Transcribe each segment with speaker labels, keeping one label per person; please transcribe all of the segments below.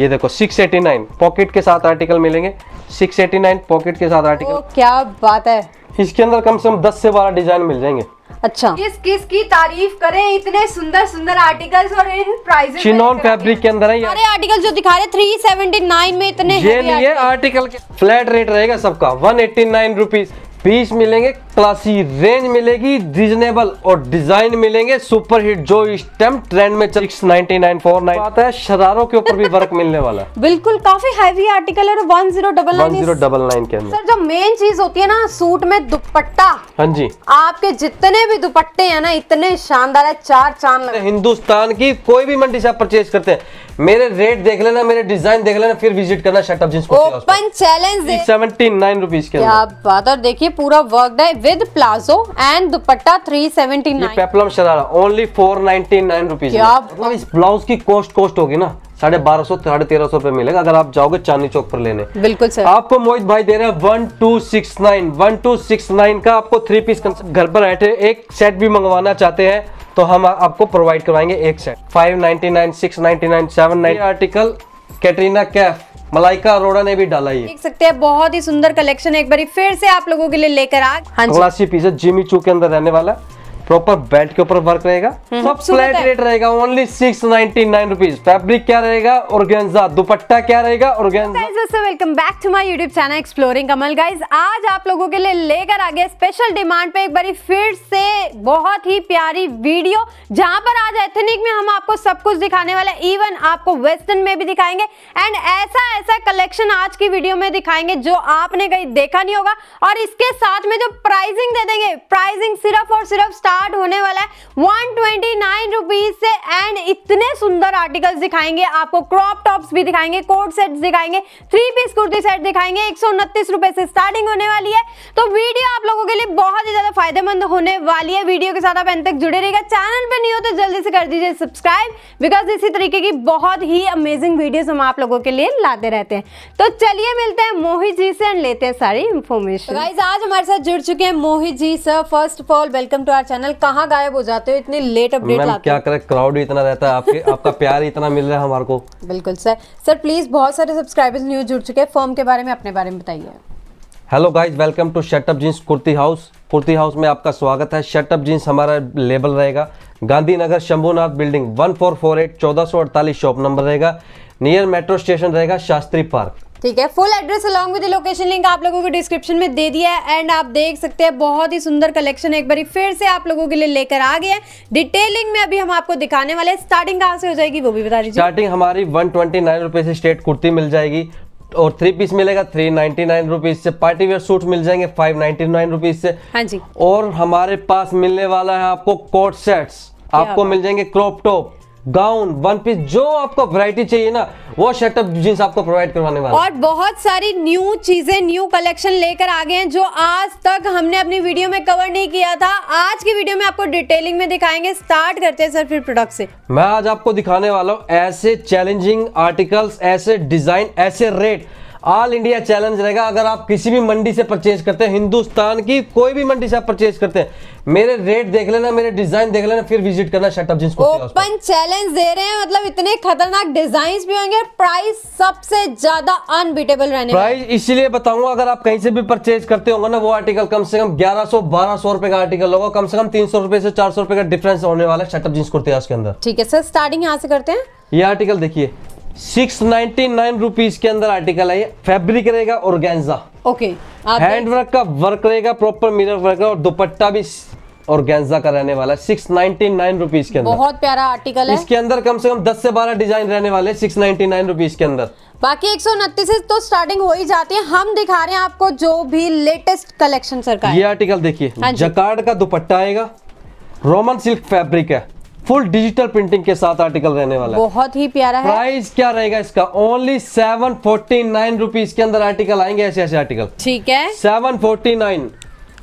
Speaker 1: ये देखो 689 पॉकेट के साथ आर्टिकल मिलेंगे 689 पॉकेट के साथ आर्टिकल
Speaker 2: क्या बात है
Speaker 1: इसके अंदर कम से कम 10 से 12 डिजाइन मिल जाएंगे अच्छा
Speaker 2: किस किस की तारीफ करें इतने सुंदर सुंदर आर्टिकल्स और इन प्राइस चिनोन
Speaker 1: फैब्रिक के अंदर है सारे आर्टिकल
Speaker 2: जो दिखा रहे नाइन में इतने ये
Speaker 1: आर्टिकल फ्लैट रेट रहेगा सबका वन एट्टी नाइन पीस मिलेंगे क्लासी रेंज मिलेगी रीजनेबल और डिजाइन मिलेंगे सुपर हिट जो इस टाइम ट्रेंड में चल नाइन फोर नाइन आता है शरारों के ऊपर भी वर्क मिलने वाला
Speaker 2: बिल्कुल काफी हैवी आर्टिकल है और one zero double nine zero
Speaker 1: double nine के अंदर
Speaker 2: जो मेन चीज होती है ना सूट में दुपट्टा हाँ जी आपके जितने भी दुपट्टे है ना इतने शानदार है चार चांद
Speaker 1: हिंदुस्तान की कोई भी मंडी से आप परचेज करते हैं मेरे रेट देख लेना मेरे डिजाइन देख लेना फिर विजिट करना शटअप जिसको open challenge seventy nine rupees के
Speaker 2: बात और देखिए पूरा वर्क है विद प्लाजो एंड दुपट्टा 379 ये
Speaker 1: पेप्लम 499 इस ब्लाउज की कॉस्ट कॉस्ट होगी ना साढ़े बारह सौ साढ़े तेरह सौ रुपए मिलेगा अगर आप जाओगे चांदी चौक पर लेने बिल्कुल सर आपको मोहित भाई दे रहे हैं one two six nine one two six nine का आपको थ्री पीस घर पर बैठे एक सेट भी मंगवाना चाहते हैं तो हम आपको प्रोवाइड करवाएंगे एक set five ninety nine six ninety nine seven nine article Katrina Kaif Malaika Arora ने भी डाला ये देख
Speaker 2: सकते हैं बहुत ही सुंदर कलेक्शन है एक बार फिर से आप लोगों के लिए लेकर आज हाँ
Speaker 1: जी पीस जिमी चू के अंदर रहने वाला प्रॉपर बेल्ट के ऊपर वर्क रहेगा हम्म। सब फ्लैट रेट रहेगा only six ninety nine rupees fabric क्या रहेगा ऑर्गेन्जा दुपट्टा क्या रहेगा organza
Speaker 2: welcome back to my YouTube channel exploring Kamal guys आज आप लोगों के लिए लेकर आ गए स्पेशल डिमांड पे एक बारी फिर से बहुत ही प्यारी वीडियो जहाँ पर आज एथनिक में हम आपको सब कुछ दिखाने वाले इवन आपको वेस्टर्न में भी दिखाएंगे एंड ऐसा ऐसा कलेक्शन आज की वीडियो में दिखाएंगे जो आपने कहीं देखा नहीं होगा और इसके साथ में जो प्राइसिंग दे देंगे प्राइसिंग सिर्फ और सिर्फ स्टार्ट स्टार्ट होने वाला है वन ट्वेंटी नाइन रुपीज से एंड इतने सुंदर आर्टिकल्स दिखाएंगे आपको क्रॉप टॉप्स भी दिखाएंगे कोट सेट दिखाएंगे थ्री पीस कुर्ती सेट दिखाएंगे एक रुपए से स्टार्टिंग होने वाली है तो वीडियो आप लोगों के लिए बहुत ही ज्यादा फायदेमंद होने वाली है वीडियो के साथ आप एंड तक जुड़े रहेगा चैनल पर नहीं हो तो जल्दी से कर दीजिए सब्सक्राइब बिकॉज इसी तरीके की बहुत ही अमेजिंग वीडियोस हम आप लोगों के लिए लाते रहते हैं तो चलिए मिलते हैं मोहित जी से लेते हैं सारी इन्फॉर्मेशन तो आज हमारे साथ जुड़ चुके हैं Mohit ji sir first of all welcome to our channel channel कहाँ गायब हो जाते हो इतनी लेट अपडेट क्या
Speaker 1: करें क्राउड इतना रहता है आपके आपका प्यार इतना मिल रहा है हमारे को
Speaker 2: बिल्कुल सर सर प्लीज बहुत सारे सब्सक्राइबर्स न्यूज जुड़ चुके हैं फॉर्म के बारे में अपने बारे में बताइए
Speaker 1: hello guys welcome to shut up jeans kurti house kurti house में आपका स्वागत है शटअप जींस हमारा लेबल रहेगा Gandhinagar Shambhunath building one four four eight चौदह सौ अड़तालीस शॉप नंबर रहेगा नियर मेट्रो स्टेशन रहेगा शास्त्री पार्क
Speaker 2: ठीक है full address along with location link आप लोगों को डिस्क्रिप्शन में दे दिया है एंड आप देख सकते हैं बहुत ही सुंदर कलेक्शन एक बार फिर से आप लोगों के लिए लेकर आ गया है डिटेलिंग में अभी हम आपको दिखाने वाले स्टार्टिंग कहाँ से हो जाएगी वो भी बता दीजिए
Speaker 1: स्टार्टिंग हमारी वन ट्वेंटी से स्टेट कुर्ती मिल जाएगी और थ्री पीस मिलेगा थ्री नाइनटी नाइन रुपीज से पार्टी वेयर सूट मिल जाएंगे फाइव नाइनटी नाइन रुपीज से हाँ जी और हमारे पास मिलने वाला है आपको कोट सेट्स आपको मिल जाएंगे crop top gown one piece जो आपको वैरायटी चाहिए ना वो शर्टअप जींस आपको प्रोवाइड करवाने वाले और
Speaker 2: बहुत सारी न्यू चीजें न्यू कलेक्शन लेकर आ गए हैं जो आज तक हमने अपनी वीडियो में कवर नहीं किया था आज की वीडियो में आपको डिटेलिंग में दिखाएंगे स्टार्ट करते हैं सर फिर प्रोडक्ट से
Speaker 1: मैं आज आपको दिखाने वाला हूँ ऐसे चैलेंजिंग आर्टिकल्स ऐसे डिजाइन ऐसे रेट ऑल इंडिया चैलेंज रहेगा अगर आप किसी भी मंडी से परचेज करते हैं हिंदुस्तान की कोई भी मंडी से आप परचेज करते हैं मेरे रेट देख लेना मेरे डिजाइन देख लेना फिर विजिट करना शटअप जींस ओपन
Speaker 2: चैलेंज दे रहे हैं मतलब इतने खतरनाक डिजाइन भी होंगे प्राइस सबसे ज्यादा अनबीटेबल रहने प्राइस
Speaker 1: इसीलिए बताऊंगा अगर आप कहीं से भी परचेज करते होंगे ना वो आर्टिकल कम से कम ग्यारह सौ बारह सौ रुपए का आर्टिकल होगा कम से कम तीन सौ रुपए से चार सौ रुपए का डिफरेंस होने वाला है शटअप जींस कुर्तियाज के अंदर
Speaker 2: ठीक है सर स्टार्टिंग यहाँ से करते हैं
Speaker 1: ये आर्टिकल देखिए सिक्स नाइनटी के अंदर आर्टिकल है फैब्रिक रहेगा और
Speaker 2: ओके हैंडवर्क
Speaker 1: का वर्क रहेगा प्रॉपर मिरर वर्क और दुपट्टा भी और गेंजा का रहने वाला सिक्स नाइनटी नाइन रुपीज के अंदर बहुत
Speaker 2: प्यारा आर्टिकल है इसके
Speaker 1: अंदर कम से कम दस से बारह डिजाइन रहने वाले सिक्स नाइनटी नाइन रुपीज के अंदर
Speaker 2: बाकी एक सौ उनतीस तो स्टार्टिंग हो ही जाती है हम दिखा रहे हैं आपको जो भी लेटेस्ट कलेक्शन सर का ये
Speaker 1: आर्टिकल देखिए हाँ जकार्ड का दुपट्टा आएगा रोमन सिल्क फैब्रिक है फुल डिजिटल प्रिंटिंग के साथ आर्टिकल रहने वाला है
Speaker 2: बहुत ही प्यारा है
Speaker 1: प्राइस क्या रहेगा इसका only seven forty nine rupees के अंदर आर्टिकल आएंगे ऐसे ऐसे आर्टिकल ठीक है सेवन फोर्टी नाइन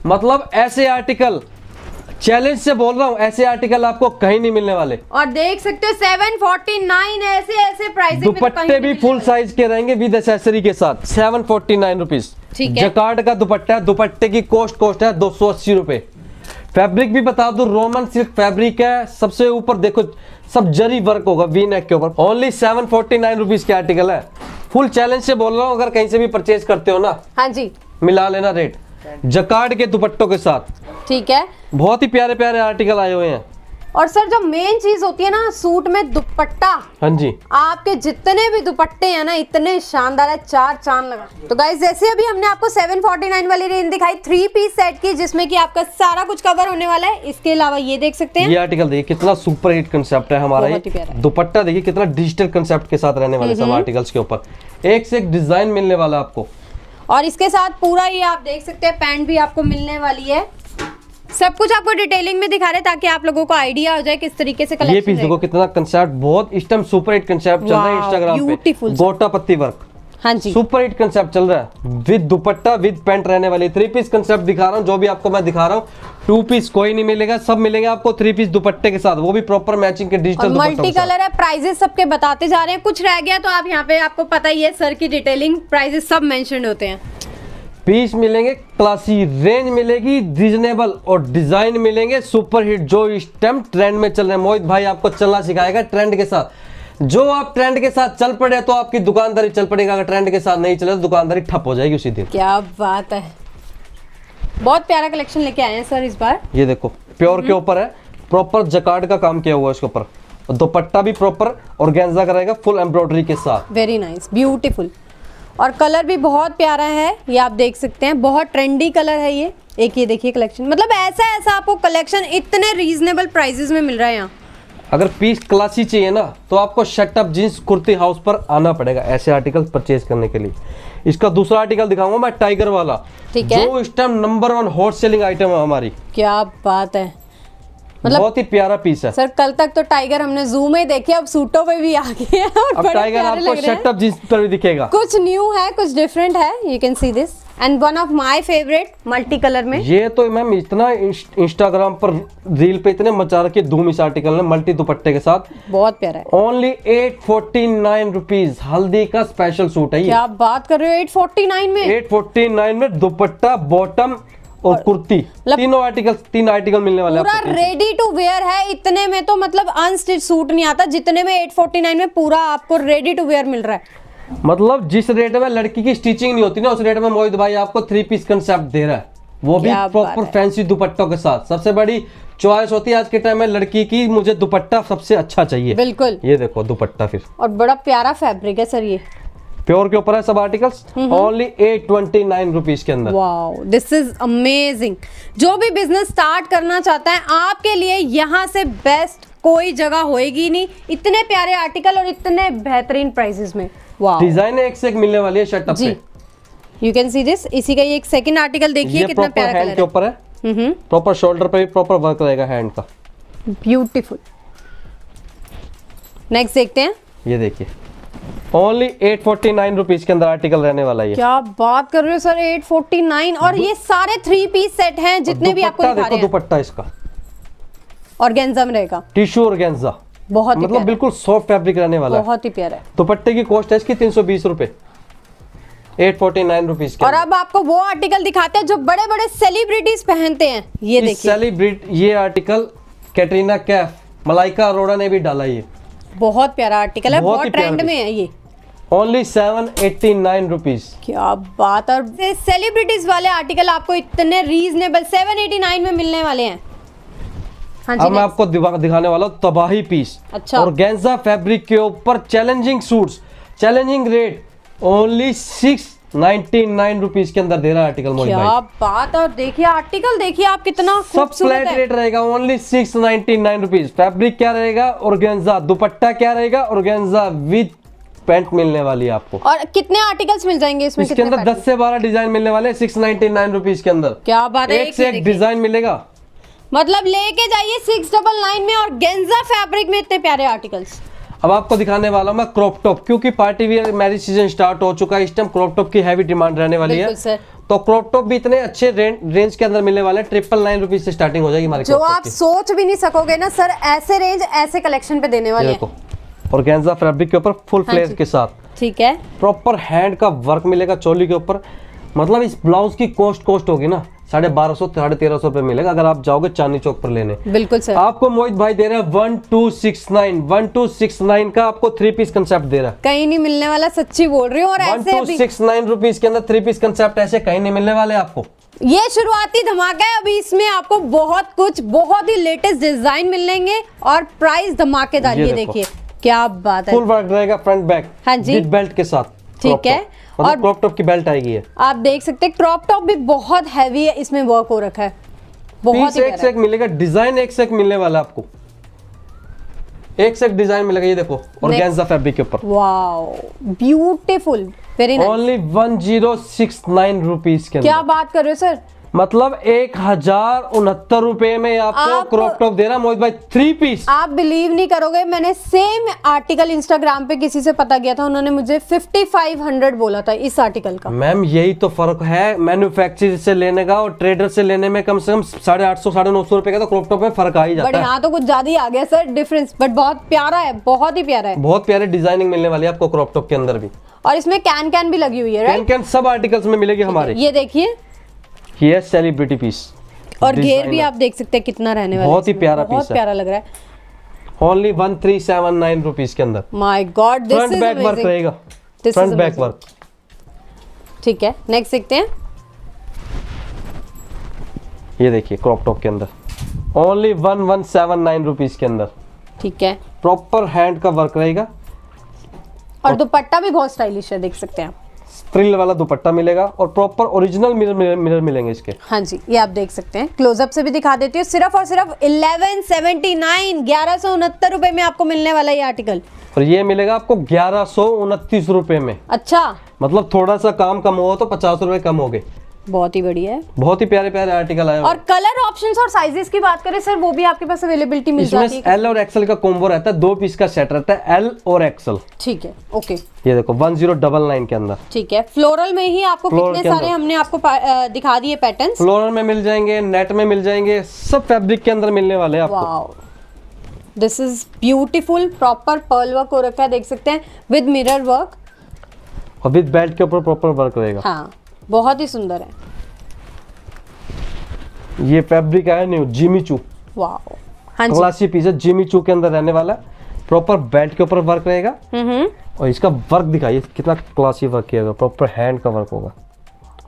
Speaker 1: मतलब ऐसे आर्टिकल चैलेंज से बोल रहा हूँ ऐसे आर्टिकल आपको कहीं नहीं मिलने वाले
Speaker 2: और देख सकते हो सेवन फोर्टी नाइन ऐसे ऐसे प्राइस दुपट्टे
Speaker 1: भी फुल साइज के रहेंगे विद एसेसरी के साथ seven forty nine rupees jacquard का दुपट्टा है दुपट्टे की कॉस्ट कॉस्ट है दो सौ अस्सी रूपए फैब्रिक भी बता दू रोमन सिल्क फैब्रिक है सबसे ऊपर देखो सब जरी वर्क होगा वी नेक के ऊपर only seven forty nine rupees के आर्टिकल है फुल चैलेंज से बोल रहा हूँ अगर कहीं से भी परचेज करते हो ना हाँ जी मिला लेना रेट जकार्ड के दुपट्टों के साथ ठीक है बहुत ही प्यारे प्यारे आर्टिकल आए हुए हैं
Speaker 2: और सर जो मेन चीज होती है ना सूट में दुपट्टा हाँ जी आपके जितने भी दुपट्टे हैं ना इतने शानदार है चार चांद लगा तो गाइज जैसे अभी हमने आपको 749 वाली रेंज दिखाई थ्री पीस सेट की जिसमें कि आपका सारा कुछ कवर होने वाला है इसके अलावा ये देख सकते हैं ये
Speaker 1: आर्टिकल देखिए कितना सुपर हिट कंसेप्ट है हमारा ये दुपट्टा देखिए कितना डिजिटल कंसेप्ट के साथ रहने वाले हम्म, सब आर्टिकल्स हम्म। के ऊपर एक से एक डिजाइन मिलने वाला आपको
Speaker 2: और इसके साथ पूरा ये आप देख सकते हैं पैंट भी आपको मिलने वाली है सब कुछ आपको डिटेलिंग में दिखा रहे ताकि आप लोगों को आइडिया हो जाए किस तरीके से ये पीस देखो
Speaker 1: कितना कंसेप्ट बहुत इस्टम सुपर हिट कंसेप्ट चल रहा है इंस्टाग्राम पे गोटा पत्ती वर्क हाँ जी सुपर हिट कंसेप्ट चल रहा है विद दुपट्टा विद पेंट रहने वाले थ्री पीस कंसेप्ट दिखा रहा हूँ जो भी आपको मैं दिखा रहा हूँ टू पीस कोई नहीं मिलेगा सब मिलेंगे आपको थ्री पीस दुपट्टे के साथ वो भी प्रॉपर मैचिंग के डिजिटल मल्टी
Speaker 2: कलर है प्राइजेस सबके बताते जा रहे हैं कुछ रह गया तो आप यहाँ पे आपको पता ही है सर की डिटेलिंग प्राइजेस सब मेंशन होते हैं
Speaker 1: पीस मिलेंगे क्लासी रेंज मिलेगी रिजनेबल और डिजाइन मिलेंगे सुपर हिट जो इस टाइम ट्रेंड में चल रहे हैं मोहित भाई आपको चलना सिखाएगा ट्रेंड के साथ जो आप ट्रेंड के साथ चल पड़े तो आपकी दुकानदारी चल पड़ेगा अगर ट्रेंड के साथ नहीं चले तो दुकानदारी ठप हो जाएगी उसी दिन
Speaker 2: क्या बात है बहुत प्यारा कलेक्शन लेके आए हैं सर इस बार
Speaker 1: ये देखो प्योर के हम्म। ऊपर है प्रॉपर जकार्ड का काम किया हुआ है इसके ऊपर और दुपट्टा भी प्रॉपर और गेंजा का रहेगा फुल एम्ब्रॉयडरी के साथ
Speaker 2: वेरी नाइस ब्यूटीफुल और कलर भी बहुत प्यारा है ये आप देख सकते हैं बहुत ट्रेंडी कलर है ये एक ये देखिए कलेक्शन मतलब ऐसा ऐसा आपको कलेक्शन इतने रीजनेबल प्राइजेस में मिल रहा है यहाँ
Speaker 1: अगर पीस क्लासी चाहिए ना तो आपको शर्टअप जींस कुर्ती हाउस पर आना पड़ेगा ऐसे आर्टिकल परचेज करने के लिए इसका दूसरा आर्टिकल दिखाऊंगा मैं टाइगर वाला ठीक है जो इस time number one hot selling item है हमारी
Speaker 2: क्या बात है मतलब
Speaker 1: बहुत ही प्यारा पीस है सर
Speaker 2: कल तक तो टाइगर हमने जू में देखे अब सूटों पे भी आ गए अब टाइगर आपको
Speaker 1: जींस पर भी दिखेगा
Speaker 2: कुछ न्यू है कुछ डिफरेंट है you can see this and one of my favourite multi colour में
Speaker 1: ये तो मैम इतना इंस्टाग्राम पर रील पे इतने मचा रखे धूम इस आर्टिकल ने मल्टी दुपट्टे के साथ
Speaker 2: बहुत प्यारा है
Speaker 1: only eight forty nine rupees हल्दी का स्पेशल सूट है ये आप
Speaker 2: बात कर रहे हो एट फोर्टी नाइन में एट
Speaker 1: फोर्टी नाइन में दुपट्टा बॉटम और, कुर्ती मतलब तीनों आर्टिकल तीन आर्टिकल मिलने वाले पूरा
Speaker 2: रेडी टू वेयर है इतने में तो मतलब अनस्टिच सूट नहीं आता जितने में एट फोर्टी नाइन में पूरा आपको रेडी टू वेयर मिल रहा है
Speaker 1: मतलब जिस रेट में लड़की की स्टिचिंग नहीं होती ना उस रेट में मोहित भाई आपको थ्री पीस कंसेप्ट दे रहा है वो भी प्रॉपर फैंसी दुपट्टों के साथ सबसे बड़ी चॉइस होती है आज के टाइम में लड़की की मुझे दुपट्टा सबसे अच्छा चाहिए बिल्कुल ये देखो दुपट्टा फिर
Speaker 2: और बड़ा प्यारा फैब्रिक है सर ये
Speaker 1: प्योर के ऊपर है सब articles only eight twenty nine rupees के अंदर
Speaker 2: वाओ दिस इज अमेजिंग जो भी बिजनेस स्टार्ट करना चाहता है आपके लिए यहाँ से बेस्ट कोई जगह होएगी नहीं इतने प्यारे आर्टिकल और इतने बेहतरीन प्राइसेस में डिजाइन
Speaker 1: एक से एक मिलने वाली है शर्ट जी
Speaker 2: यू कैन सी दिस इसी का ये एक सेकंड आर्टिकल देखिए कितना प्यारा हैंड के
Speaker 1: ऊपर है प्रॉपर शोल्डर पे भी प्रॉपर वर्क रहेगा हैंड का
Speaker 2: ब्यूटीफुल नेक्स्ट देखते हैं
Speaker 1: ये देखिए only eight forty nine rupees के अंदर आर्टिकल रहने वाला है क्या
Speaker 2: बात कर रहे हो सर एट फोर्टी नाइन और ये सारे थ्री पीस सेट हैं जितने भी आपको देखो
Speaker 1: दुपट्टा इसका
Speaker 2: ऑर्गेन्जम रहेगा
Speaker 1: टिश्यू ऑर्गेन्जा
Speaker 2: बहुत ही मतलब बिल्कुल
Speaker 1: सॉफ्ट फैब्रिक रहने वाला
Speaker 2: बहुत ही प्यारा है
Speaker 1: दुपट्टे की कॉस्ट है इसकी तीन सौ बीस रूपए एट फोर्टी नाइन रुपीज और
Speaker 2: अब आपको वो आर्टिकल दिखाते हैं जो बड़े बड़े सेलिब्रिटीज पहनते हैं ये
Speaker 1: सेलिब्रिट ये आर्टिकल कैटरीना कैफ मलाइका अरोड़ा ने भी डाला ये
Speaker 2: बहुत प्यारा आर्टिकल है बहुत ट्रेंड में है ये
Speaker 1: only seven eighty nine rupees
Speaker 2: क्या बात और सेलिब्रिटीज वाले आर्टिकल आपको इतने रीजनेबल सेवन एटी नाइन में मिलने वाले हैं हाँ अब मैं
Speaker 1: आपको दिखाने वाला हूँ तबाही पीस अच्छा और गेंजा फैब्रिक के ऊपर challenging suits challenging rate only six ninety nine rupees के अंदर दे रहा है आर्टिकल मोहित भाई
Speaker 2: बात और देखिए आर्टिकल देखिए आप कितना सब फ्लैट रेट
Speaker 1: रहेगा only six ninety nine rupees fabric क्या रहेगा और दुपट्टा क्या रहेगा और विद पैंट मिलने वाली है आपको
Speaker 2: और कितने आर्टिकल्स मिल जाएंगे इसमें इसके अंदर
Speaker 1: दस से बारह डिजाइन मिलने वाले सिक्स नाइनटी नाइन रुपीज के अंदर क्या बात है एक से एक डिजाइन मिलेगा
Speaker 2: मतलब लेके जाइए सिक्स डबल नाइन में और गेंजा फेब्रिक में इतने प्यारे आर्टिकल्स
Speaker 1: अब आपको दिखाने वाला हूँ मैं क्रॉप टॉप क्योंकि party wear marriage season start हो चुका है इस टाइम क्रॉप टॉप की हैवी डिमांड रहने वाली है तो क्रॉप टॉप भी इतने अच्छे रेंज के अंदर मिलने वाले ट्रिपल नाइन रुपीज से स्टार्टिंग हो जाएगी हमारे जो आप
Speaker 2: सोच भी नहीं सकोगे ना सर ऐसे रेंज ऐसे कलेक्शन पे देने वाले
Speaker 1: और गेंजा फैब्रिक के ऊपर फुल हाँ फ्लेयर के साथ ठीक है प्रॉपर हैंड का वर्क मिलेगा चोली के ऊपर मतलब इस ब्लाउज की कॉस्ट कॉस्ट होगी ना साढ़े बारह सौ साढ़े तेरह सौ रुपए मिलेगा अगर आप जाओगे चांदी चौक पर लेने
Speaker 2: बिल्कुल सर आपको
Speaker 1: मोहित भाई दे रहे हैं one two six nine one two six nine का आपको थ्री पीस कंसेप्ट दे रहा है
Speaker 2: कहीं नहीं मिलने वाला
Speaker 1: सच्ची बोल रही हूँ और सिक्स नाइन रुपीज के अंदर थ्री पीस कंसेप्ट ऐसे कहीं नहीं मिलने वाले आपको
Speaker 2: ये शुरुआती
Speaker 1: धमाका है अभी इसमें आपको बहुत कुछ बहुत ही लेटेस्ट डिजाइन मिलेंगे
Speaker 2: और प्राइस धमाकेदार ये देखिए क्या बात है फुल
Speaker 1: वर्क रहेगा फ्रंट बैक हाँ जी बेल्ट के साथ ठीक है मतलब और क्रॉप टॉप की बेल्ट आएगी है
Speaker 2: आप देख सकते हैं क्रॉप टॉप भी बहुत हैवी है इसमें वर्क हो रखा है
Speaker 1: बहुत एक से एक मिलेगा डिजाइन एक से एक मिलने वाला आपको एक से एक डिजाइन मिलेगा ये देखो और ऑर्गेन्जा फैब्रिक के ऊपर
Speaker 2: wow beautiful very nice
Speaker 1: only 1069 rupees के क्या
Speaker 2: बात कर रहे हो सर
Speaker 1: मतलब एक हजार उनहत्तर रूपए में आपको क्रॉप टॉप दे रहा मोहित भाई थ्री पीस
Speaker 2: आप बिलीव नहीं करोगे मैंने सेम आर्टिकल इंस्टाग्राम पे किसी से पता किया था उन्होंने मुझे हंड्रेड बोला था इस आर्टिकल का
Speaker 1: मैम यही तो फर्क है मैन्युफैक्चर से लेने का और ट्रेडर से लेने में कम से कम साढ़े आठ सौ साढ़े नौ सौ रूपये का तो क्रॉप टॉप में फर्क आ ही जाता है यहाँ
Speaker 2: तो कुछ ज्यादा ही आ गया सर डिफरेंस बट बहुत प्यारा है बहुत ही प्यारा है
Speaker 1: बहुत प्यारे डिजाइनिंग मिलने वाली है आपको क्रॉप टॉप के अंदर भी
Speaker 2: और इसमें कैन कैन भी लगी हुई है कैन
Speaker 1: कैन सब आर्टिकल्स में मिलेगी हमारे ये देखिए ये सेलिब्रिटी पीस और घेर भी आप
Speaker 2: देख सकते हैं कितना रहने वाला बहुत ही प्यारा पीस बहुत प्यारा लग रहा है
Speaker 1: only one three seven nine rupees के अंदर
Speaker 2: my god front back work रहेगा
Speaker 1: फ्रंट बैक वर्क
Speaker 2: ठीक है नेक्स्ट देखते हैं
Speaker 1: ये देखिए क्रॉप टॉप के अंदर only one one seven nine rupees के अंदर ठीक है प्रॉपर हैंड का वर्क रहेगा
Speaker 2: और दुपट्टा भी बहुत स्टाइलिश है देख सकते हैं आप
Speaker 1: फ्रिल वाला दुपट्टा मिलेगा और प्रॉपर ओरिजिनल मिरर, मिरर मिलेंगे इसके
Speaker 2: हाँ जी ये आप देख सकते हैं क्लोजअप से भी दिखा देती हूँ सिर्फ और सिर्फ इलेवन सेवेंटी नाइन ग्यारह सौ उनहत्तर रूपए में आपको मिलने वाला ये आर्टिकल
Speaker 1: और ये मिलेगा आपको ग्यारह सौ उनतीस रूपए में अच्छा मतलब थोड़ा सा काम कम हुआ तो पचास रूपए कम हो गए
Speaker 2: बहुत ही बढ़िया है
Speaker 1: बहुत ही प्यारे प्यारे आर्टिकल आए और
Speaker 2: कलर ऑप्शंस और साइजेस की बात करें सर वो भी आपके पास अवेलेबिलिटी मिल जाती
Speaker 1: है एल और एक्सएल का कॉम्बो रहता है दो पीस का सेट रहता है एल और एक्सएल ठीक है ओके ये देखो वन जीरो डबल नाइन के अंदर
Speaker 2: ठीक है फ्लोरल में ही आपको कितने सारे हमने आपको दिखा दिए पैटर्न
Speaker 1: फ्लोरल में मिल जाएंगे नेट में मिल जाएंगे सब फेब्रिक के अंदर मिलने वाले आपको
Speaker 2: this is beautiful proper pearl work हो रखा है देख सकते हैं विद मिरर वर्क
Speaker 1: और विद बेल्ट के ऊपर प्रॉपर वर्क रहेगा
Speaker 2: हाँ बहुत ही सुंदर है
Speaker 1: ये फैब्रिक आया न्यू जिमी चू वाह क्लासी पीस है जिमी चू के अंदर रहने वाला प्रॉपर बेल्ट के ऊपर वर्क रहेगा हम्म, हम्म। और इसका वर्क दिखाइए कितना क्लासी वर्क किया गया प्रॉपर हैंड का वर्क होगा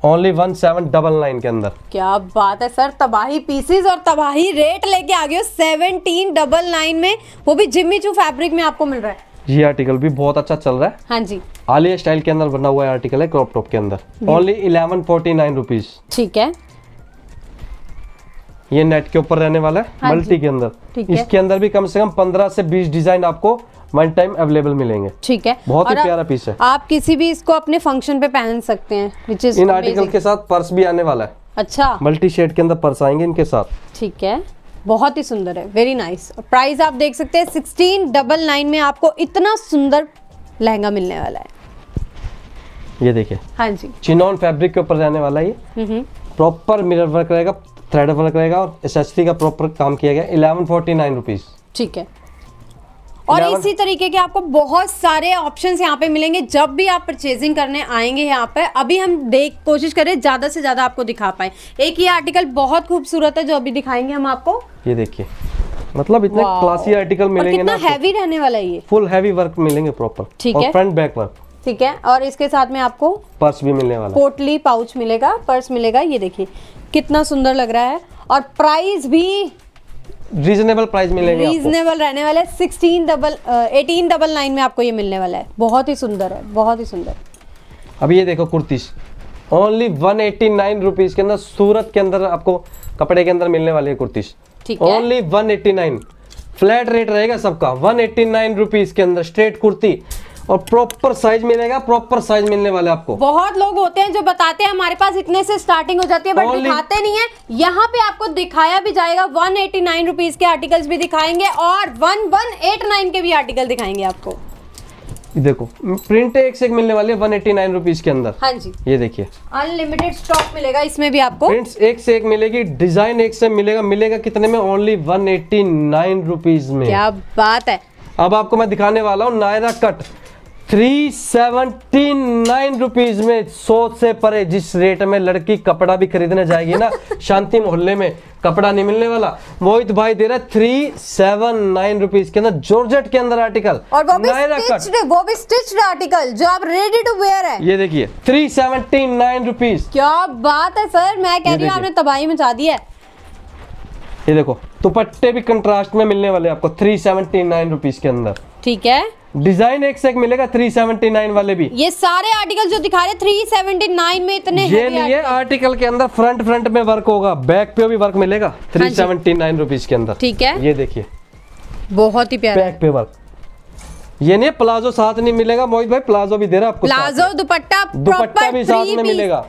Speaker 1: only one seven double nine के अंदर
Speaker 2: क्या बात है सर तबाही पीसेज और तबाही रेट लेके आ गए हो सेवनटीन डबल नाइन में वो भी जिम्मी चू फैब्रिक में आपको मिल रहा है
Speaker 1: ये आर्टिकल भी बहुत अच्छा चल रहा है हाँ जी आलिया स्टाइल के अंदर बना हुआ आर्टिकल है क्रॉप टॉप के अंदर only eleven forty nine rupees ठीक है ये नेट के ऊपर रहने वाला है हाँ मल्टी के अंदर इसके अंदर भी कम से कम पंद्रह से बीस डिजाइन आपको वन टाइम अवेलेबल मिलेंगे
Speaker 2: ठीक है बहुत ही प्यारा पीस है आप किसी भी इसको अपने फंक्शन पे पहन सकते हैं विच इज इन आर्टिकल के
Speaker 1: साथ पर्स भी आने वाला है अच्छा मल्टी शेड के अंदर पर्स आएंगे इनके साथ
Speaker 2: ठीक है बहुत ही सुंदर है वेरी नाइस प्राइस आप देख सकते हैं सिक्सटीन डबल नाइन में आपको इतना सुंदर लहंगा मिलने वाला है ये देखिए हाँ जी
Speaker 1: चिनॉन फैब्रिक के ऊपर जाने वाला ये प्रॉपर मिरर वर्क रहेगा थ्रेड वर्क रहेगा और एस का प्रॉपर काम किया गया इलेवन फोर्टी नाइन रुपीज़
Speaker 2: ठीक है और इसी तरीके के आपको बहुत सारे ऑप्शंस यहाँ पे मिलेंगे जब भी आप परचेजिंग करने आएंगे यहाँ पे अभी हम देख कोशिश करें ज़्यादा से ज़्यादा आपको दिखा पाए एक ये आर्टिकल बहुत खूबसूरत है जो अभी दिखाएंगे हम आपको
Speaker 1: ये देखिए मतलब इतने क्लासी आर्टिकल मिलेंगे कितना हैवी
Speaker 2: रहने वाला है ये
Speaker 1: फुल हैवी वर्क मिलेंगे प्रॉपर ठीक है फ्रंट बैक वर्क
Speaker 2: ठीक है और इसके साथ में आपको
Speaker 1: पर्स भी मिलने वाला
Speaker 2: पोटली पाउच मिलेगा पर्स मिलेगा ये देखिए कितना सुंदर लग रहा है और प्राइस भी
Speaker 1: रीजनेबल प्राइस मिलेंगे रीजनेबल
Speaker 2: रहने वाला है sixteen double eighteen double nine में आपको ये मिलने वाला है बहुत ही सुंदर है बहुत ही सुंदर
Speaker 1: अब ये देखो kurtis only one eighty nine rupees के अंदर सूरत के अंदर आपको कपड़े के अंदर मिलने वाली है kurtis only one eighty nine flat rate रहेगा सबका वन एट्टी नाइन रुपीज के अंदर स्ट्रेट कुर्ती और प्रॉपर साइज मिलेगा प्रॉपर साइज मिलने वाले आपको
Speaker 2: बहुत लोग होते हैं जो बताते हैं हमारे पास इतने से स्टार्टिंग हो जाती है बट दिखाते नहीं है यहाँ पे आपको दिखाया भी जाएगा वन एटी नाइन रुपीज के आर्टिकल्स भी दिखाएंगे और वन वन एट नाइन के भी आर्टिकल दिखाएंगे आपको
Speaker 1: देखो प्रिंट एक से एक मिलने वाले वन एटी नाइन रुपीज के अंदर हाँ जी ये देखिए
Speaker 2: अनलिमिटेड स्टॉक मिलेगा इसमें भी आपको प्रिंट्स
Speaker 1: एक से एक मिलेगी डिजाइन एक से मिलेगा मिलेगा कितने में only one eighty nine rupees में क्या बात है अब आपको मैं दिखाने वाला हूँ Naira cut three rupees nine rupees में सौ से परे जिस रेट में लड़की कपड़ा भी खरीदने जाएगी ना शांति मोहल्ले में कपड़ा नहीं मिलने वाला मोहित भाई दे रहा थ्री सेवन नाइन रुपीज के अंदर जॉर्जेट के अंदर आर्टिकल और वो भी स्टिच्ड
Speaker 2: वो भी स्टिच्ड आर्टिकल जो आप रेडी टू वेयर है
Speaker 1: ये देखिए थ्री सेवनटी नाइन रुपीज
Speaker 2: क्या बात है सर मैं कह रही हूँ आपने तबाही मचा दी है
Speaker 1: ये देखो दुपट्टे भी कंट्रास्ट में मिलने वाले आपको थ्री सेवनटी नाइन रुपीज के अंदर ठीक है डिजाइन एक से एक मिलेगा 379 वाले भी
Speaker 2: ये सारे आर्टिकल जो दिखा रहे 379 में इतने ये नहीं है
Speaker 1: आर्टिकल के अंदर फ्रंट फ्रंट में वर्क होगा बैक पे भी वर्क मिलेगा 379 हाँ रुपीस के अंदर ठीक है ये देखिए
Speaker 2: बहुत ही प्यारा बैक
Speaker 1: पे वर्क ये नहीं प्लाजो साथ नहीं मिलेगा मोहित भाई प्लाजो भी दे रहा आपको प्लाजो
Speaker 2: दुपट्टा दुपट्टा भी साथ में मिलेगा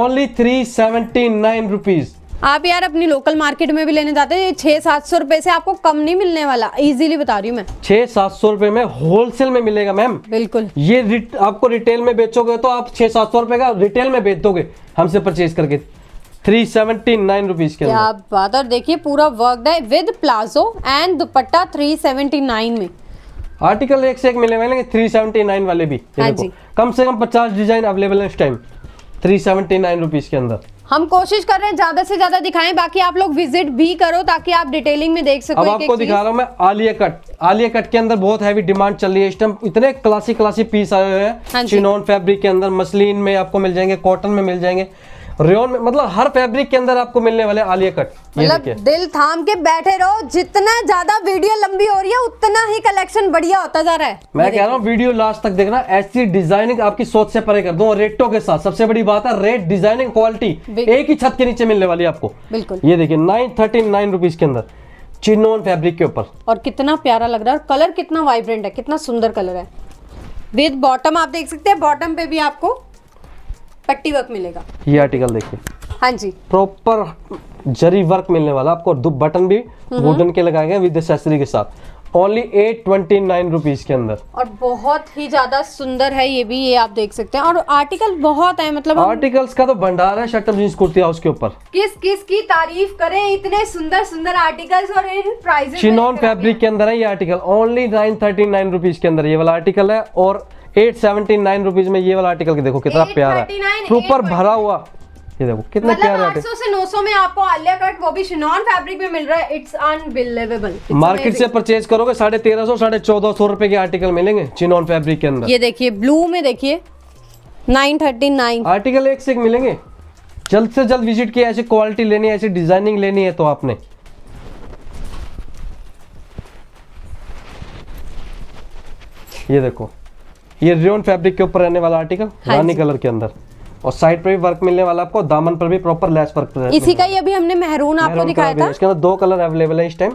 Speaker 1: only three seventy nine rupees
Speaker 2: आप यार अपनी लोकल मार्केट में भी लेने जाते हैं छह सात सौ रूपए से आपको कम नहीं मिलने वाला इजीली बता रही हूँ मैं
Speaker 1: छह सात सौ रुपये में होलसेल में मिलेगा मैम बिल्कुल ये रिट, आपको रिटेल में बेचोगे तो आप छह सात सौ रुपये का रिटेल में बेच दोगे हमसे परचेज करके थ्री सेवेंटी नाइन रुपीज के आप
Speaker 2: बात और देखिए पूरा वर्क है विद प्लाजो एंड दुपट्टा थ्री सेवेंटी नाइन में
Speaker 1: आर्टिकल एक से एक मिले मिलेंगे थ्री सेवेंटी नाइन वाले भी हाँ कम से कम पचास डिजाइन अवेलेबल है इस time three seventy nine rupees के अंदर
Speaker 2: हम कोशिश कर रहे हैं ज्यादा से ज्यादा दिखाएं बाकी आप लोग विजिट भी करो ताकि आप डिटेलिंग में देख सको अब आपको दिखा रहा हूँ
Speaker 1: मैं आलिया कट आलिया कट के अंदर बहुत हैवी डिमांड चल रही है इस टाइम इतने क्लासी क्लासी पीस आए हुए हैं चिनोन हाँ फैब्रिक के अंदर मसलिन में आपको मिल जाएंगे कॉटन में मिल जाएंगे रेन में मतलब हर फैब्रिक के अंदर आपको मिलने वाले आलिया कट मतलब
Speaker 2: दिल थाम के बैठे रहो जितना ज्यादा वीडियो लंबी हो रही है उतना ही कलेक्शन बढ़िया होता जा रहा है मैं कह रहा
Speaker 1: हूँ वीडियो लास्ट तक देखना ऐसी डिजाइनिंग आपकी सोच से परे कर दो रेटो के साथ सबसे बड़ी बात है रेट डिजाइनिंग क्वालिटी एक ही छत के नीचे मिलने वाली आपको बिल्कुल ये देखिए नाइन थर्टी के अंदर चिन्नोन फैब्रिक के ऊपर
Speaker 2: और कितना प्यारा लग रहा है कलर कितना वाइब्रेंट है कितना सुंदर कलर है विद बॉटम आप देख सकते हैं बॉटम पे भी आपको पट्टी वर्क मिलेगा
Speaker 1: ये आर्टिकल देखिए हाँ जी प्रॉपर जरी वर्क मिलने वाला आपको दो बटन भी वुडन हम्म। के लगाए गए विद एक्सेसरी के साथ only eight twenty nine rupees के अंदर
Speaker 2: और बहुत ही ज्यादा सुंदर है ये भी ये आप देख सकते हैं और आर्टिकल बहुत है मतलब
Speaker 1: आर्टिकल्स का तो भंडार है शटर जींस कुर्ती हाउस के ऊपर
Speaker 2: किस किस की तारीफ करें इतने सुंदर सुंदर आर्टिकल्स और इन प्राइस
Speaker 1: फैब्रिक के अंदर है ये article only nine thirty nine rupees के अंदर ये वाला आर्टिकल है और एट सेवेंटी नाइन रुपीज में ये वाला आर्टिकल देखो कितना प्यारा है प्रॉपर भरा हुआ ये देखो कितने मतलब आठ सौ से
Speaker 2: नौ सौ में आपको आलिया कट वो भी शिनॉन फैब्रिक में मिल रहा है इट्स अनबिलीवेबल मार्केट से
Speaker 1: परचेज करोगे साढ़े तेरह सौ साढ़े चौदह सौ रुपए के आर्टिकल मिलेंगे चिनॉन फैब्रिक के अंदर ये
Speaker 2: देखिए ब्लू में देखिए नाइन थर्टी नाइन
Speaker 1: आर्टिकल एक से एक मिलेंगे जल्द से जल्द विजिट किया ऐसी क्वालिटी लेनी है ऐसी डिजाइनिंग लेनी है तो आपने ये देखो ये रियोन फैब्रिक के ऊपर रहने वाला आर्टिकल हाँ रानी कलर के अंदर और साइड पर भी वर्क मिलने वाला आपको दामन पर भी प्रॉपर लैस वर्क इसी
Speaker 2: का ये अभी हमने मेहरून आपको दिखाया था इसके
Speaker 1: अंदर दो कलर अवेलेबल है इस time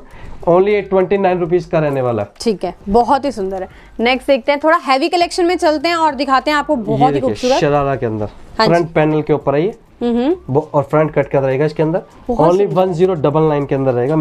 Speaker 1: only eight twenty nine rupees का रहने वाला है
Speaker 2: ठीक है बहुत ही सुंदर है नेक्स्ट देखते हैं थोड़ा हैवी कलेक्शन में चलते हैं और दिखाते हैं आपको बहुत ही खूबसूरत
Speaker 1: शरारा के अंदर फ्रंट हाँ पैनल के ऊपर आइए हम्म। और फ्रंट कट का रहेगा इसके अंदर only one zero double nine के अंदर रहेगा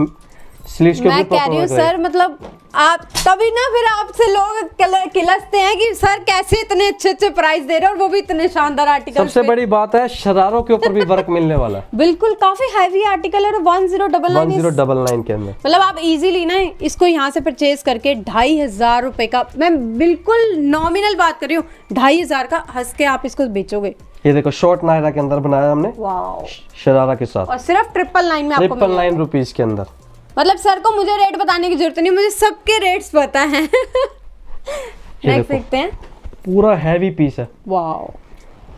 Speaker 1: स्लीव्स के हूँ सर
Speaker 2: मतलब आप तभी ना फिर आपसे लोग किलसते हैं कि सर कैसे इतने अच्छे अच्छे प्राइस दे रहे और वो भी इतने शानदार आर्टिकल सबसे बड़ी
Speaker 1: बात है शरारों के ऊपर भी वर्क मिलने वाला
Speaker 2: बिल्कुल काफी हैवी आर्टिकल है और one zero double nine zero double
Speaker 1: nine के अंदर मतलब
Speaker 2: आप इजीली ना इसको यहाँ से परचेज करके ढाई हजार रूपए का मैं बिल्कुल नॉमिनल बात कर रही हूँ ढाई हजार का हंस के आप इसको बेचोगे
Speaker 1: ये देखो शॉर्ट नायरा के अंदर बनाया हमने शरारा के साथ और
Speaker 2: सिर्फ ट्रिपल लाइन में ट्रिपल लाइन
Speaker 1: रुपीज के अंदर
Speaker 2: मतलब सर को मुझे रेट बताने की जरूरत नहीं मुझे सबके रेट्स पता है
Speaker 1: नेक्स्ट देखते हैं पूरा हैवी पीस है वाओ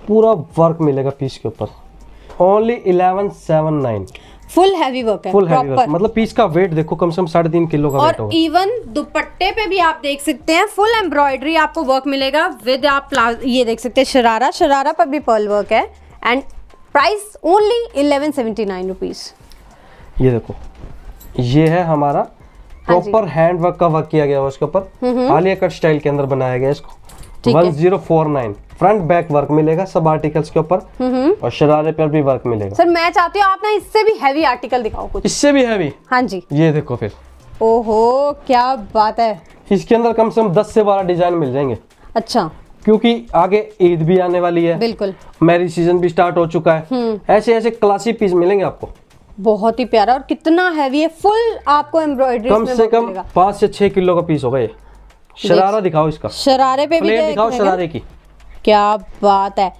Speaker 1: पूरा वर्क मिलेगा पीस के ऊपर only eleven seven nine
Speaker 2: full heavy work है फुल हैवी वर्क
Speaker 1: मतलब पीस का वेट देखो कम से कम साढ़े तीन किलो का और वेट होगा
Speaker 2: इवन दुपट्टे पे भी आप देख सकते हैं फुल एम्ब्रॉयडरी आपको वर्क मिलेगा विद आप ये देख सकते हैं शरारा शरारा पर भी पर्ल वर्क है and price only eleven seventy nine rupees
Speaker 1: ये देखो ये है हमारा प्रॉपर हैंड वर्क का वर्क किया गया है उसके ऊपर hmm hmm. Alia cut style के अंदर बनाया गया इसको one zero four nine front back work मिलेगा सब आर्टिकल्स के ऊपर हम्म और शरारे पर भी वर्क मिलेगा सर
Speaker 2: मैं चाहती हूँ आप ना इससे भी हैवी आर्टिकल दिखाओ कुछ
Speaker 1: इससे भी हैवी हाँ जी ये देखो फिर
Speaker 2: ओहो क्या बात है
Speaker 1: इसके अंदर कम से कम दस से बारह डिजाइन मिल जाएंगे अच्छा क्योंकि आगे ईद भी आने वाली है बिल्कुल मैरिज सीजन भी स्टार्ट हो चुका है ऐसे ऐसे क्लासी पीस मिलेंगे आपको
Speaker 2: बहुत ही प्यारा और कितना हैवी है फुल आपको एम्ब्रॉयडरी कम से कम
Speaker 1: पाँच से छह किलो का पीस होगा ये शरारा दिखाओ इसका
Speaker 2: शरारे पे भी दिखाओ शरारे की क्या बात है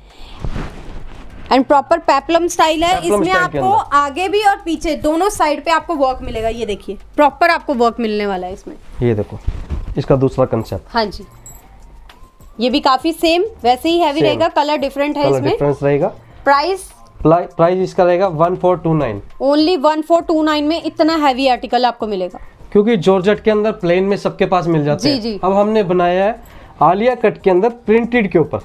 Speaker 2: एंड प्रॉपर पेपलम स्टाइल है इसमें आपको आगे भी और पीछे दोनों साइड पे आपको वर्क मिलेगा ये देखिए प्रॉपर आपको वर्क मिलने वाला है इसमें
Speaker 1: ये देखो इसका दूसरा कंसेप्ट
Speaker 2: हाँ जी ये भी काफी सेम वैसे ही हैवी रहेगा कलर डिफरेंट है इसमें डिफरेंस रहेगा प्राइस
Speaker 1: प्राइस इसका रहेगा one four two nine
Speaker 2: only one four two nine में इतना हैवी आर्टिकल आपको मिलेगा
Speaker 1: क्योंकि जॉर्जेट के अंदर प्लेन में सबके पास मिल जाते जी, जी. अब हमने बनाया है आलिया कट के अंदर प्रिंटेड के ऊपर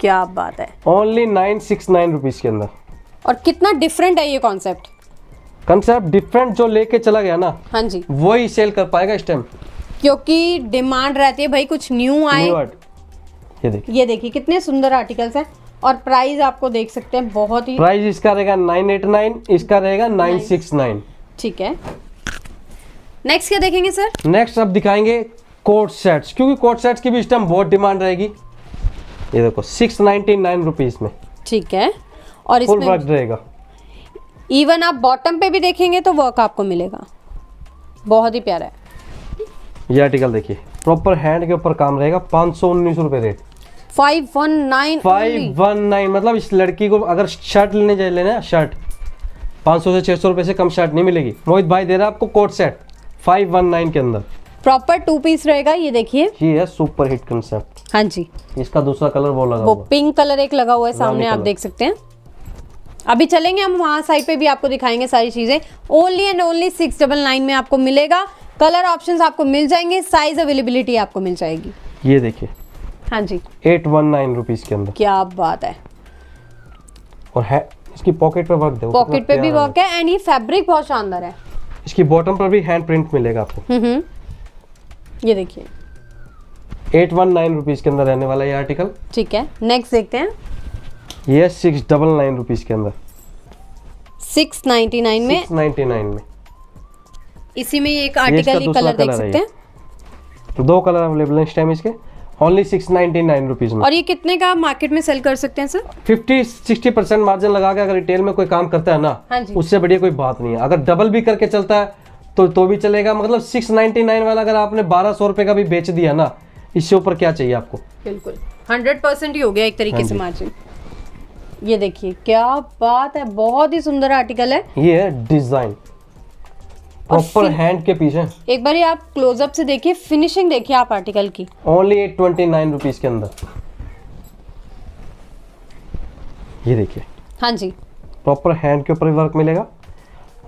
Speaker 1: क्या बात है only nine six nine rupees के अंदर
Speaker 2: और कितना डिफरेंट है ये कॉन्सेप्ट
Speaker 1: कॉन्सेप्ट डिफरेंट जो लेके चला गया ना हाँ जी वही सेल कर पाएगा इस टाइम
Speaker 2: क्योंकि डिमांड रहती है भाई कुछ न्यू आए ये देखिए ये देखिए कितने सुंदर आर्टिकल्स हैं और प्राइस आपको देख सकते हैं बहुत ही प्राइस
Speaker 1: इसका रहेगा नाइन एट नाइन इसका रहेगा नाइन सिक्स नाइन
Speaker 2: ठीक है नेक्स्ट क्या देखेंगे सर
Speaker 1: नेक्स्ट अब दिखाएंगे कोट सेट्स क्योंकि कोट सेट्स की भी इस टाइम बहुत डिमांड रहेगी ये देखो सिक्स नाइनटी नाइन रुपीज में
Speaker 2: ठीक है और फुल वर्क रहेगा इवन आप बॉटम पे भी देखेंगे तो वर्क आपको मिलेगा बहुत ही प्यारा है
Speaker 1: ये आर्टिकल देखिए प्रॉपर हैंड के ऊपर काम रहेगा पाँच सौ उन्नीस रुपये rate
Speaker 2: five one nine five
Speaker 1: one nine मतलब इस लड़की को अगर शर्ट लेने जाए लेना शर्ट पाँच सौ से छः सौ रुपये से कम शर्ट नहीं मिलेगी मोहित भाई दे रहा है आपको coat set five one nine के अंदर
Speaker 2: प्रॉपर टू पीस रहेगा ये देखिए
Speaker 1: ये है सुपर हिट कंसेप्ट हाँ जी इसका दूसरा कलर वो लगा वो
Speaker 2: पिंक कलर एक लगा हुआ है सामने आप देख सकते हैं अभी चलेंगे हम वहाँ साइड पे भी आपको दिखाएंगे सारी चीज़ें only and only six double nine में आपको मिलेगा कलर ऑप्शंस आपको मिल जाएंगे साइज अवेलेबिलिटी आपको मिल जाएगी ये देखिए हाँ जी
Speaker 1: एट वन नाइन रुपीज़ के अंदर
Speaker 2: क्या बात है
Speaker 1: और है इसकी पॉकेट वर्क देखो पॉकेट पे भी वर्क
Speaker 2: है एंड ये फैब्रिक बहुत शानदार है
Speaker 1: इसकी बॉटम पर भी हैंड प्रिंट मिलेगा आपको
Speaker 2: हम्म, हम्म। ये देखिए
Speaker 1: एट वन नाइन रुपीज़ के अंदर रहने वाला ये आर्टिकल
Speaker 2: ठीक है नेक्स्ट देखते हैं
Speaker 1: ये सिक्स डबल नाइन रुपीज़ के अंदर
Speaker 2: सिक्स नाइन में
Speaker 1: नाइन में
Speaker 2: इसी में एक आर्टिकल कलर, देख सकते हैं
Speaker 1: तो दो कलर अवेलेबल हैं इस टाइम इसके only six ninety nine rupees में और
Speaker 2: ये कितने का मार्केट में सेल कर सकते हैं sir
Speaker 1: fifty sixty percent margin लगा के अगर रिटेल में कोई काम करता है ना हाँ जी। उससे बढ़िया कोई बात नहीं है अगर डबल भी करके चलता है तो तो भी चलेगा मतलब सिक्स नाइनटी नाइन वाला अगर आपने बारह सौ रुपए का भी बेच दिया ना इससे ऊपर क्या चाहिए आपको
Speaker 2: बिल्कुल हंड्रेड परसेंट ही हो गया एक तरीके हाँ से मार्जिन ये देखिए क्या बात है बहुत ही सुंदर आर्टिकल है
Speaker 1: ये डिजाइन प्रॉपर हैंड के पीस है
Speaker 2: एक बार आप क्लोजअप से देखिए फिनिशिंग देखिए आप आर्टिकल की
Speaker 1: only eight twenty nine rupees के अंदर ये देखिए हाँ जी प्रॉपर हैंड के ऊपर वर्क मिलेगा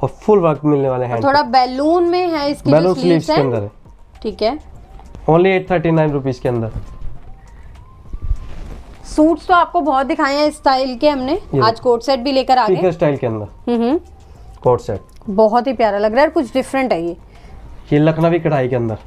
Speaker 1: और फुल वर्क मिलने वाले हैं थोड़ा
Speaker 2: बैलून में है इसकी बैलून स्लीव्स के अंदर है ठीक है
Speaker 1: only eight thirty nine rupees के अंदर
Speaker 2: सूट्स तो आपको बहुत दिखाए हैं स्टाइल के हमने आज कोट सेट भी लेकर आ गए
Speaker 1: स्टाइल के अंदर कोट
Speaker 2: हम्म। सेट बहुत ही प्यारा लग रहा है कुछ डिफरेंट है ये
Speaker 1: ये लखनवी कढ़ाई के अंदर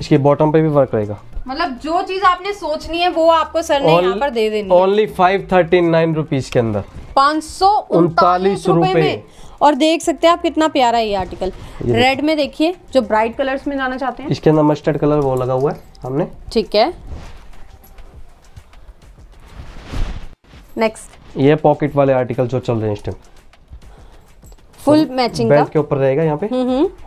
Speaker 1: इसके बॉटम पे भी वर्क रहेगा
Speaker 2: मतलब जो चीज आपने सोचनी है वो आपको सर ने यहाँ पर दे देनी
Speaker 1: only five thirty nine rupees के अंदर
Speaker 2: पाँच सौ उनतालीस रूपए और देख सकते हैं आप कितना प्यारा है ये आर्टिकल रेड में देखिए जो ब्राइट कलर्स में जाना चाहते हैं इसके
Speaker 1: अंदर मस्टर्ड कलर वो लगा हुआ है हमने
Speaker 2: ठीक है नेक्स्ट
Speaker 1: ये पॉकेट वाले आर्टिकल जो चल रहे हैं इस टाइम
Speaker 2: फुल मैचिंग बेल्ट
Speaker 1: के ऊपर रहेगा यहाँ पे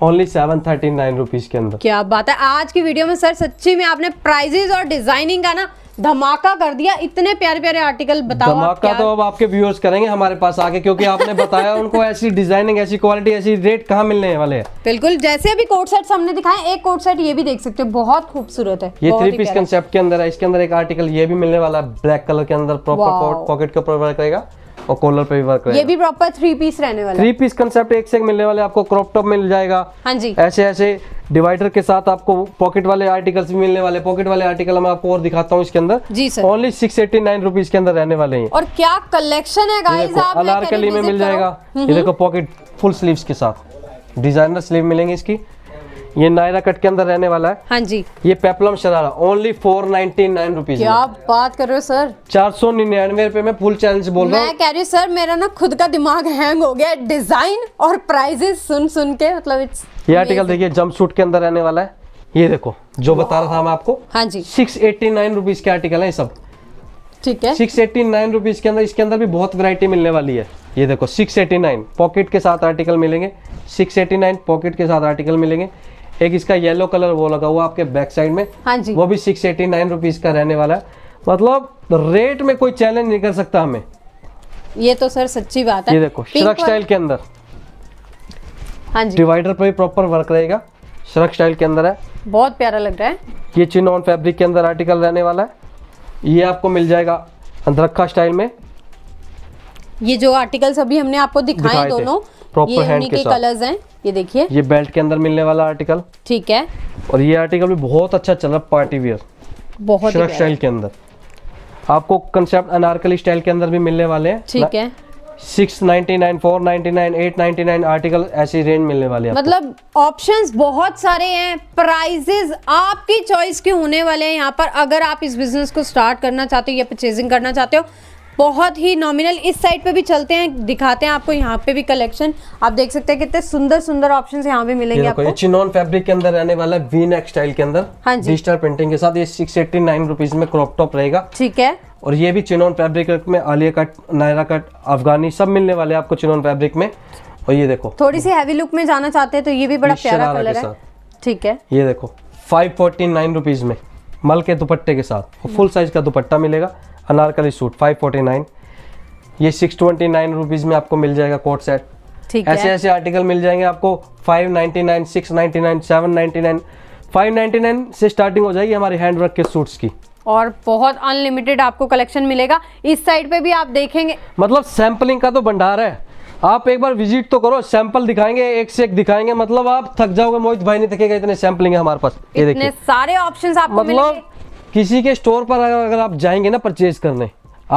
Speaker 1: only seven thirty nine rupees के अंदर
Speaker 2: क्या बात है आज की वीडियो में सर सच्ची में आपने प्राइजेस और डिजाइनिंग का ना धमाका कर दिया इतने प्यारे प्यारे आर्टिकल बताओ धमाका आप तो
Speaker 1: अब आपके व्यूअर्स करेंगे हमारे पास आके क्योंकि आपने बताया उनको ऐसी डिजाइनिंग ऐसी क्वालिटी ऐसी रेट कहाँ मिलने वाले हैं
Speaker 2: बिल्कुल जैसे अभी कोट सेट हमने दिखाए एक कोट सेट ये भी देख सकते हो बहुत खूबसूरत है ये थ्री पीस कंसेप्ट
Speaker 1: के अंदर है इसके अंदर एक आर्टिकल ये भी मिलने वाला है ब्लैक कलर के अंदर प्रॉपर पॉकेट के ऊपर वर्क रहेगा और कॉलर पे भी वर्क ये
Speaker 2: भी प्रॉपर थ्री पीस रहने वाला थ्री
Speaker 1: पीस कंसेप्ट एक से एक मिलने वाले आपको क्रॉप टॉप मिल जाएगा हाँ जी ऐसे ऐसे डिवाइडर के साथ आपको पॉकेट वाले आर्टिकल्स भी मिलने वाले पॉकेट वाले आर्टिकल मैं आपको और दिखाता हूँ इसके अंदर जी sir only six eighty nine rupees के अंदर रहने वाले हैं
Speaker 2: और क्या कलेक्शन है गाइस आप अनारकली में मिल जाएगा
Speaker 1: ये हम्म। देखो पॉकेट फुल स्लीव के साथ डिजाइनर स्लीव मिलेंगे इसकी ये नायरा कट के अंदर रहने वाला है हाँ जी ये peplum sharara only four ninety nine rupees आप
Speaker 2: बात कर रहे हो सर
Speaker 1: चार सौ निन्यानवे रूपए में फुल चैलेंज बोल रहा हूँ
Speaker 2: कह रही सर मेरा ना खुद का दिमाग हैंग हो गया डिजाइन और प्राइजेस सुन सुन के मतलब इट्स
Speaker 1: ये आर्टिकल देखिए जम्प सूट के अंदर रहने वाला है ये देखो जो बता रहा था मैं आपको हाँ जी सिक्स एट्टी नाइन रुपीज के आर्टिकल है सब ठीक है सिक्स एट्टी नाइन रुपीज के अंदर इसके अंदर भी बहुत वेरायटी मिलने वाली है ये देखो सिक्स एटी नाइन पॉकेट के साथ आर्टिकल मिलेंगे सिक्स एटी नाइन पॉकेट के साथ आर्टिकल मिलेंगे एक इसका येलो कलर वो लगा हुआ आपके बैक साइड में हाँ जी वो भी सिक्स एटी नाइन रुपीज का रहने वाला है मतलब रेट में कोई चैलेंज नहीं कर सकता हमें
Speaker 2: ये तो सर सच्ची बात है ये देखो श्रक स्टाइल के अंदर हाँ जी
Speaker 1: डिवाइडर पर भी प्रॉपर वर्क रहेगा श्रक स्टाइल के अंदर है
Speaker 2: बहुत प्यारा लग रहा है
Speaker 1: ये चिन ऑन फेब्रिक के अंदर आर्टिकल रहने वाला है ये आपको मिल जाएगा अंधरखा स्टाइल में
Speaker 2: ये जो आर्टिकल्स अभी हमने आपको दिखाए दोनों ये उन्हीं के कलर्स हैं ये देखिए ये
Speaker 1: बेल्ट के अंदर मिलने वाला आर्टिकल ठीक है और ये आर्टिकल भी बहुत अच्छा चल रहा है पार्टी वियर
Speaker 2: बहुत स्टाइल
Speaker 1: के अंदर आपको कंसेप्ट अनारकली स्टाइल के अंदर भी मिलने वाले हैं ठीक है six ninety nine four ninety nine eight ninety nine article ऐसी रेंज मिलने वाले हैं
Speaker 2: मतलब ऑप्शंस बहुत सारे हैं प्राइजेस आपकी चॉइस के होने वाले हैं यहाँ पर अगर आप इस बिजनेस को स्टार्ट करना चाहते हो या परचेजिंग करना चाहते हो बहुत ही नॉमिनल इस साइड पे भी चलते हैं दिखाते हैं आपको यहाँ पे भी कलेक्शन आप देख सकते हैं कितने सुंदर सुंदर ऑप्शन यहाँ पे मिलेंगे आपको
Speaker 1: चिनॉन फैब्रिक के अंदर रहने वाला वी नेक स्टाइल के अंदर हाँ जी डिजिटल प्रिंटिंग के साथ ये सिक्स एट्टी नाइन रुपीज में क्रॉप टॉप रहेगा ठीक है और ये भी चिनॉन फेब्रिक में आलिया कट नायरा कट अफगानी सब मिलने वाले आपको चिनॉन फेब्रिक में और ये देखो थोड़ी
Speaker 2: सी हैवी लुक में जाना चाहते हैं तो ये भी बड़ा प्यारा कलर है ठीक है
Speaker 1: ये देखो फाइव फोर्टी नाइन रुपीज में मल के दुपट्टे के साथ फुल साइज का दुपट्टा मिलेगा अनारकली सूट 549 ये 629 रुपीस में आपको मिल जाएगा कोट सेट ठीक ऐसे है ऐसे ऐसे आर्टिकल मिल जाएंगे आपको 599 699 799 599 से स्टार्टिंग हो जाएगी हमारे हैंड वर्क के सूट्स की
Speaker 2: और बहुत अनलिमिटेड आपको कलेक्शन मिलेगा इस साइड पे भी आप देखेंगे
Speaker 1: मतलब सैंपलिंग का तो भंडार है आप एक बार विजिट तो करो सैंपल दिखाएंगे एक से एक दिखाएंगे मतलब आप थक जाओगे मोहित भाई नहीं थकेगा इतने सैंपलिंग है हमारे पास ये देखिए
Speaker 2: सारे ऑप्शंस आपको मतलब
Speaker 1: किसी के स्टोर पर अगर आप जाएंगे ना परचेज करने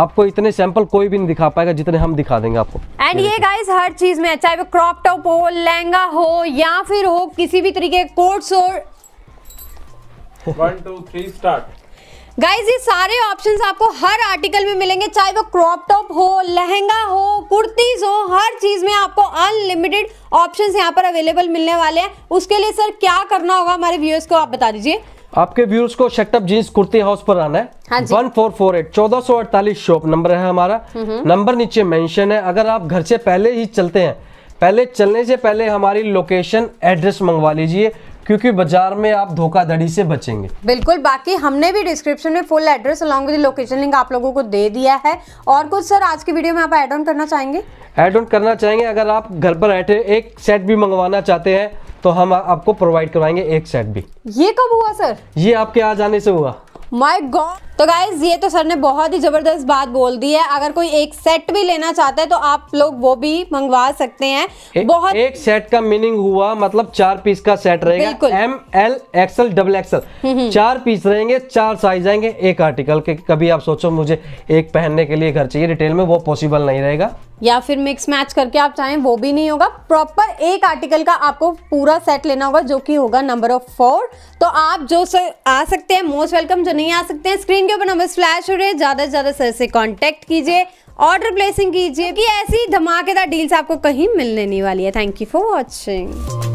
Speaker 1: आपको इतने सैंपल कोई भी नहीं दिखा पाएगा जितने हम दिखा देंगे आपको एंड ये गाइस
Speaker 2: हर चीज में चाहे अच्छा वो क्रॉप टॉप हो लहंगा हो या फिर हो किसी भी तरीके कोट्स हो
Speaker 1: स्टार्ट
Speaker 2: गाइज ये सारे ऑप्शंस आपको हर आर्टिकल में मिलेंगे चाहे वो क्रॉप टॉप हो लहंगा हो कुर्तीज हो हर चीज में आपको अनलिमिटेड ऑप्शंस यहाँ पर अवेलेबल मिलने वाले हैं उसके लिए सर क्या करना होगा हमारे व्यूअर्स को आप बता दीजिए
Speaker 1: आपके व्यूर्स को शक्टअप जींस कुर्ती हाउस पर आना है वन फोर फोर एट चौदह सौ अड़तालीस शॉप नंबर है हमारा नंबर नीचे मेंशन है अगर आप घर से पहले ही चलते हैं पहले चलने से पहले हमारी लोकेशन एड्रेस मंगवा लीजिए क्योंकि बाजार में आप धोखाधड़ी से बचेंगे
Speaker 2: बिल्कुल बाकी हमने भी डिस्क्रिप्शन में full address along with location link आप लोगों को दे दिया है और कुछ सर आज की वीडियो में आप एड ऑन करना चाहेंगे
Speaker 1: एड ऑन करना चाहेंगे अगर आप घर पर बैठे एक सेट भी मंगवाना चाहते हैं तो हम आपको प्रोवाइड करवाएंगे एक सेट भी
Speaker 2: ये कब हुआ सर
Speaker 1: ये आपके आ जाने से हुआ
Speaker 2: माई गॉड तो गाइज ये तो सर ने बहुत ही ज़बरदस्त बात बोल दी है अगर कोई एक सेट भी लेना चाहता है तो आप लोग वो भी मंगवा सकते हैं
Speaker 1: ए, बहुत एक सेट का मीनिंग हुआ मतलब चार पीस का सेट रहेगा M L XL double XL चार पीस रहेंगे चार साइज आएंगे एक आर्टिकल के कभी आप सोचो मुझे एक पहनने के लिए घर चाहिए रिटेल में वो पॉसिबल नहीं रहेगा
Speaker 2: या फिर मिक्स मैच करके आप चाहें वो भी नहीं होगा प्रॉपर एक आर्टिकल का आपको पूरा सेट लेना होगा जो कि होगा नंबर ऑफ फोर तो आप जो सर आ सकते हैं मोस्ट वेलकम जो नहीं आ सकते हैं स्क्रीन के ऊपर नंबर फ्लैश हो रहे हैं ज़्यादा से ज़्यादा सर से कॉन्टेक्ट कीजिए ऑर्डर प्लेसिंग कीजिए कि ऐसी धमाकेदार डील्स आपको कहीं मिलने नहीं वाली है थैंक यू फॉर वॉचिंग